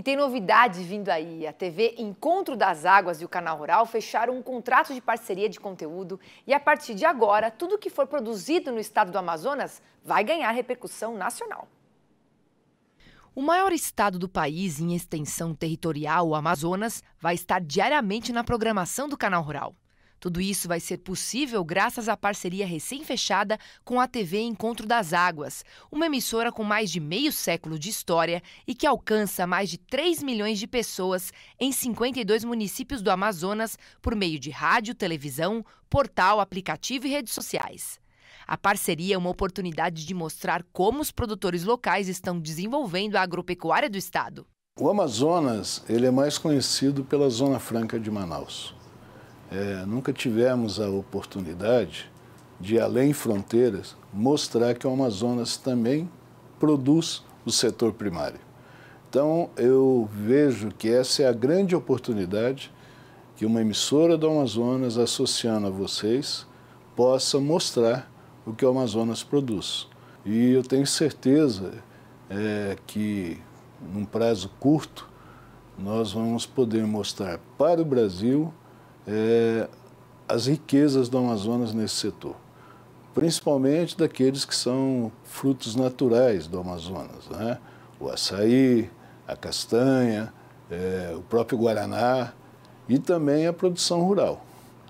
E tem novidade vindo aí. A TV Encontro das Águas e o Canal Rural fecharam um contrato de parceria de conteúdo e a partir de agora, tudo que for produzido no estado do Amazonas vai ganhar repercussão nacional. O maior estado do país em extensão territorial, o Amazonas, vai estar diariamente na programação do Canal Rural. Tudo isso vai ser possível graças à parceria recém-fechada com a TV Encontro das Águas, uma emissora com mais de meio século de história e que alcança mais de 3 milhões de pessoas em 52 municípios do Amazonas por meio de rádio, televisão, portal, aplicativo e redes sociais. A parceria é uma oportunidade de mostrar como os produtores locais estão desenvolvendo a agropecuária do estado. O Amazonas ele é mais conhecido pela Zona Franca de Manaus é, nunca tivemos a oportunidade de, além fronteiras, mostrar que o Amazonas também produz o setor primário. Então, eu vejo que essa é a grande oportunidade que uma emissora do Amazonas, associando a vocês, possa mostrar o que o Amazonas produz. E eu tenho certeza é, que, num prazo curto, nós vamos poder mostrar para o Brasil é, as riquezas do Amazonas nesse setor, principalmente daqueles que são frutos naturais do Amazonas, né? o açaí, a castanha, é, o próprio guaraná e também a produção rural,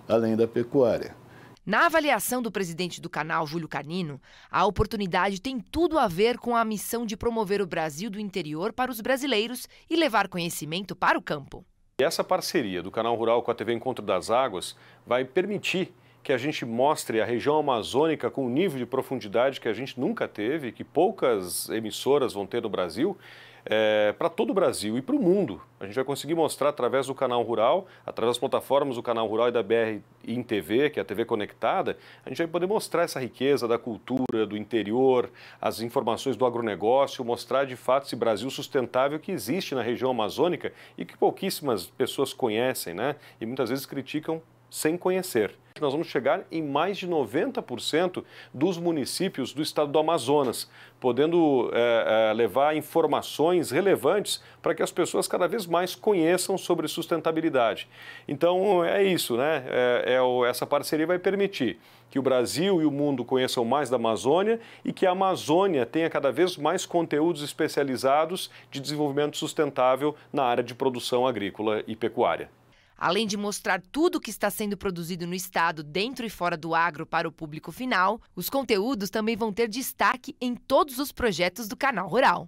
além da pecuária. Na avaliação do presidente do canal, Júlio Canino, a oportunidade tem tudo a ver com a missão de promover o Brasil do interior para os brasileiros e levar conhecimento para o campo. E Essa parceria do Canal Rural com a TV Encontro das Águas vai permitir que a gente mostre a região amazônica com um nível de profundidade que a gente nunca teve, que poucas emissoras vão ter no Brasil, é, para todo o Brasil e para o mundo. A gente vai conseguir mostrar através do canal rural, através das plataformas do canal rural e da BR em TV, que é a TV conectada, a gente vai poder mostrar essa riqueza da cultura, do interior, as informações do agronegócio, mostrar de fato esse Brasil sustentável que existe na região amazônica e que pouquíssimas pessoas conhecem, né? E muitas vezes criticam sem conhecer. Nós vamos chegar em mais de 90% dos municípios do estado do Amazonas, podendo é, é, levar informações relevantes para que as pessoas cada vez mais conheçam sobre sustentabilidade. Então é isso, né? É, é essa parceria vai permitir que o Brasil e o mundo conheçam mais da Amazônia e que a Amazônia tenha cada vez mais conteúdos especializados de desenvolvimento sustentável na área de produção agrícola e pecuária. Além de mostrar tudo o que está sendo produzido no estado, dentro e fora do agro, para o público final, os conteúdos também vão ter destaque em todos os projetos do canal Rural.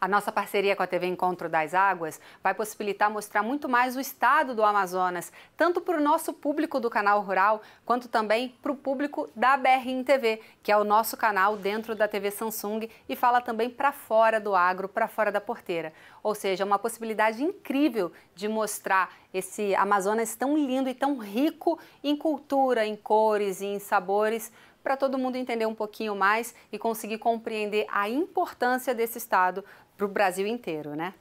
A nossa parceria com a TV Encontro das Águas vai possibilitar mostrar muito mais o estado do Amazonas, tanto para o nosso público do canal Rural, quanto também para o público da BRM TV, que é o nosso canal dentro da TV Samsung e fala também para fora do agro, para fora da porteira. Ou seja, uma possibilidade incrível de mostrar esse Amazonas tão lindo e tão rico em cultura, em cores e em sabores para todo mundo entender um pouquinho mais e conseguir compreender a importância desse estado para o Brasil inteiro, né?